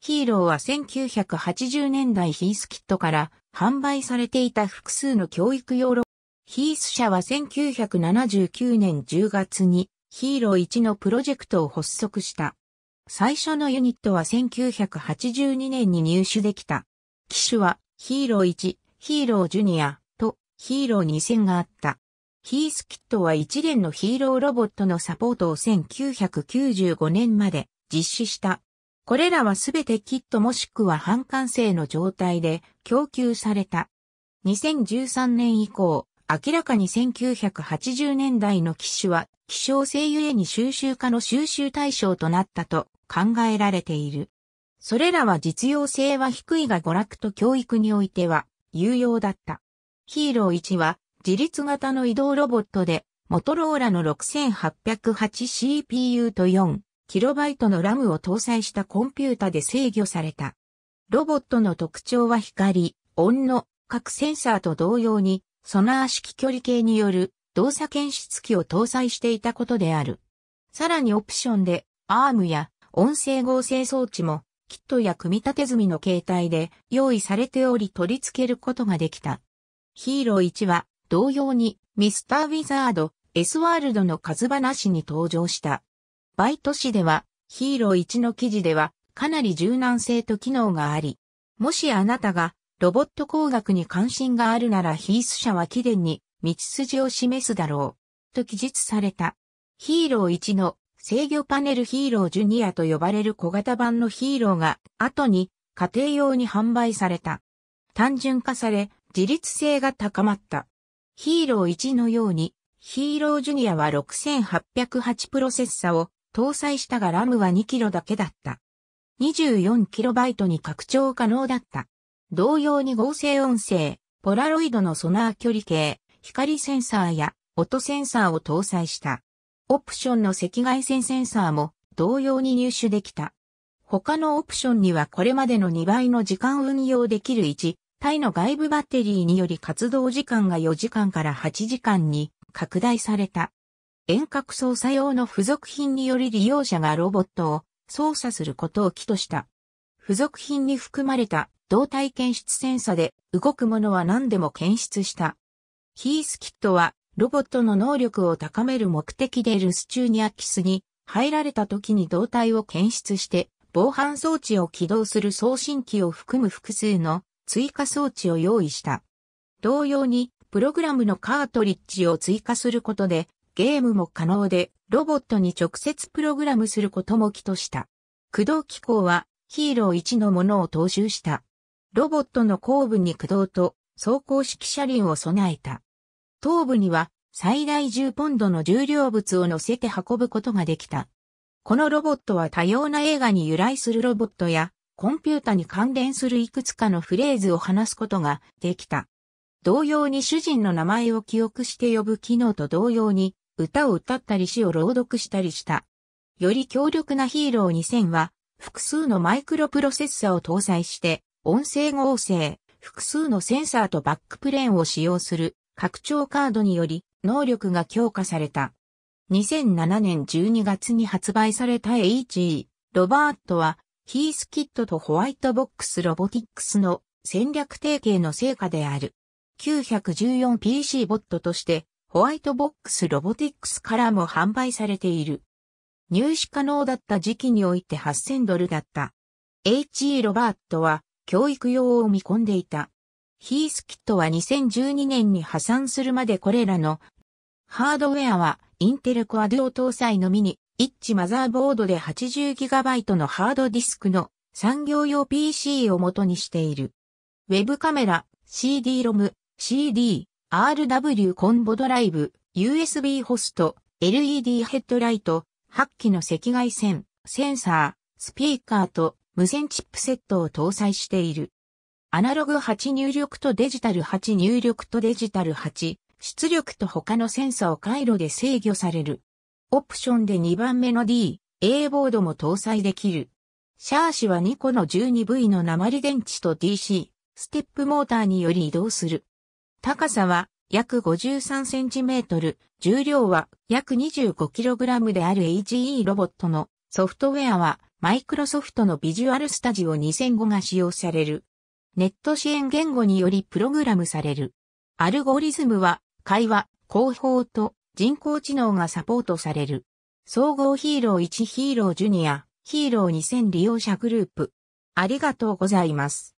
ヒーローは1980年代ヒースキットから販売されていた複数の教育用ロヒース社は1979年10月にヒーロー1のプロジェクトを発足した。最初のユニットは1982年に入手できた。機種はヒーロー1、ヒーロージュニアとヒーロー2000があった。ヒースキットは一連のヒーローロボットのサポートを1995年まで実施した。これらはすべてキットもしくは半完成の状態で供給された。2013年以降、明らかに1980年代の機種は希少性ゆえに収集化の収集対象となったと考えられている。それらは実用性は低いが娯楽と教育においては有用だった。ヒーロー1は自立型の移動ロボットで、モトローラの 6808CPU と4、キロバイトのラムを搭載したコンピュータで制御された。ロボットの特徴は光、音の各センサーと同様に、ソナー式距離計による動作検出機を搭載していたことである。さらにオプションで、ARM や音声合成装置も、キットや組み立て済みの形態で用意されており取り付けることができた。ヒーロー1は、同様に、ミスター・ウィザード、S ワールドの数話なしに登場した。バイト誌では、ヒーロー1の記事では、かなり柔軟性と機能があり、もしあなたがロボット工学に関心があるならヒース社は貴殿に道筋を示すだろう、と記述された。ヒーロー1の制御パネルヒーロージュニアと呼ばれる小型版のヒーローが後に家庭用に販売された。単純化され自立性が高まった。ヒーロー1のようにヒーロージュニアは6808プロセッサを搭載したがラムは2キロだけだった。2 4キロバイトに拡張可能だった。同様に合成音声、ポラロイドのソナー距離計、光センサーや音センサーを搭載した。オプションの赤外線センサーも同様に入手できた。他のオプションにはこれまでの2倍の時間運用できる1体の外部バッテリーにより活動時間が4時間から8時間に拡大された。遠隔操作用の付属品により利用者がロボットを操作することを起とした。付属品に含まれた動体検出センサで動くものは何でも検出した。ヒースキットはロボットの能力を高める目的で留守中に空き巣に入られた時に動体を検出して防犯装置を起動する送信機を含む複数の追加装置を用意した。同様にプログラムのカートリッジを追加することでゲームも可能で、ロボットに直接プログラムすることも起とした。駆動機構は、ヒーロー1のものを踏襲した。ロボットの後部に駆動と走行式車輪を備えた。頭部には最大10ポンドの重量物を乗せて運ぶことができた。このロボットは多様な映画に由来するロボットやコンピュータに関連するいくつかのフレーズを話すことができた。同様に主人の名前を記憶して呼ぶ機能と同様に歌を歌ったり詩を朗読したりした。より強力なヒーロー2000は、複数のマイクロプロセッサを搭載して、音声合成、複数のセンサーとバックプレーンを使用する拡張カードにより能力が強化された。2007年12月に発売された HE、ロバートは、ヒースキットとホワイトボックスロボティックスの戦略提携の成果である。914PC ボットとしてホワイトボックスロボティックスからも販売されている。入手可能だった時期において8000ドルだった。H.E. ロバートは教育用を見込んでいた。ヒースキットは2012年に破産するまでこれらのハードウェアはインテルコアュオ搭載のミニ、イッチマザーボードで 80GB のハードディスクの産業用 PC を元にしている。ウェブカメラ、CD ロム、CD、RW コンボドライブ、USB ホスト、LED ヘッドライト、8機の赤外線、センサー、スピーカーと無線チップセットを搭載している。アナログ8入力とデジタル8入力とデジタル8、出力と他のセンサーを回路で制御される。オプションで2番目の D、A ボードも搭載できる。シャーシは2個の 12V の鉛電池と DC、ステップモーターにより移動する。高さは約53センチメートル、重量は約25キログラムである a g e ロボットのソフトウェアはマイクロソフトのビジュアルスタジオ2005が使用される。ネット支援言語によりプログラムされる。アルゴリズムは会話、広報と人工知能がサポートされる。総合ヒーロー1ヒーロージュニア、ヒーロー2000利用者グループ。ありがとうございます。